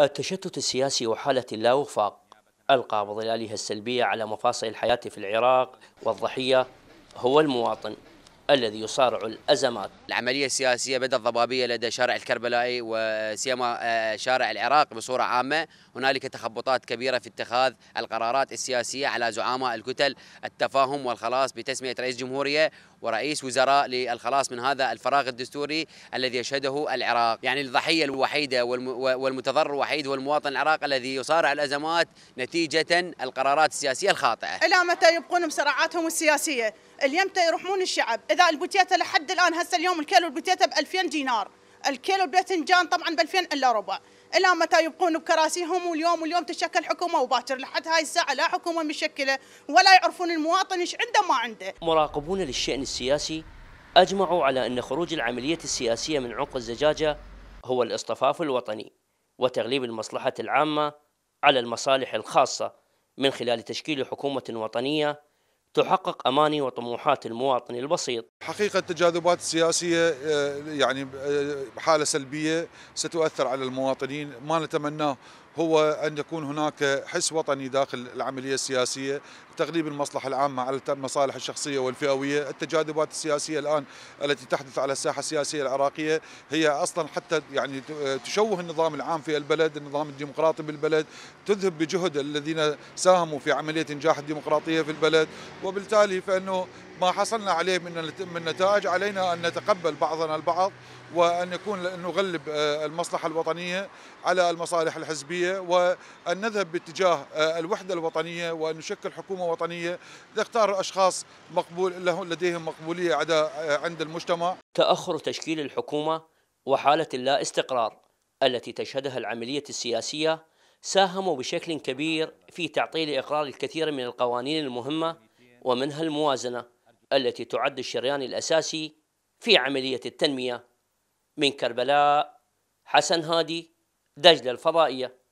التشتت السياسي وحالة لا وفاق القى بظلالها السلبية على مفاصل الحياة في العراق والضحية هو المواطن الذي يصارع الأزمات العملية السياسية بدأت ضبابية لدى شارع الكربلائي وسيما آه، شارع العراق بصورة عامة هنالك تخبطات كبيرة في اتخاذ القرارات السياسية على زعماء الكتل التفاهم والخلاص بتسمية رئيس جمهورية ورئيس وزراء للخلاص من هذا الفراغ الدستوري الذي يشهده العراق يعني الضحية الوحيدة والمتضرر الوحيد هو المواطن العراقي الذي يصارع الأزمات نتيجة القرارات السياسية الخاطئة إلى متى يبقون بصراعاتهم السياسية اليوم يرحمون الشعب اذا البوتيته لحد الان هسه اليوم الكيلو البوتيته ب 2000 دينار الكيلو الباذنجان طبعا ب 2000 الا ربع الى متى يبقون بكراسيهم واليوم واليوم تشكل حكومه وباكر لحد هاي الساعه لا حكومه مشكله ولا يعرفون المواطن ايش عنده ما عنده. مراقبون للشان السياسي اجمعوا على ان خروج العمليه السياسيه من عنق الزجاجه هو الاصطفاف الوطني وتغليب المصلحه العامه على المصالح الخاصه من خلال تشكيل حكومه وطنيه تحقق أماني وطموحات المواطن البسيط حقيقة التجاذبات السياسية آه، يعني بحاله آه، سلبية ستؤثر على المواطنين ما نتمناه هو أن يكون هناك حس وطني داخل العملية السياسية تغليب المصلحة العامة على المصالح الشخصية والفئوية التجاذبات السياسية الآن التي تحدث على الساحة السياسية العراقية هي أصلا حتى يعني تشوه النظام العام في البلد النظام الديمقراطي بالبلد تذهب بجهد الذين ساهموا في عملية إنجاح الديمقراطية في البلد وبالتالي فأنه ما حصلنا عليه من من نتائج علينا ان نتقبل بعضنا البعض وان يكون نغلب آه، المصلحه الوطنيه على المصالح الحزبيه وان نذهب باتجاه آه، الوحده الوطنيه وان نشكل حكومه وطنيه نختار اشخاص مقبول لديهم مقبوليه آه، عند المجتمع. تاخر تشكيل الحكومه وحاله اللا استقرار التي تشهدها العمليه السياسيه ساهموا بشكل كبير في تعطيل اقرار الكثير من القوانين المهمه ومنها الموازنه التي تعد الشريان الأساسي في عملية التنمية من كربلاء حسن هادي دجلة الفضائية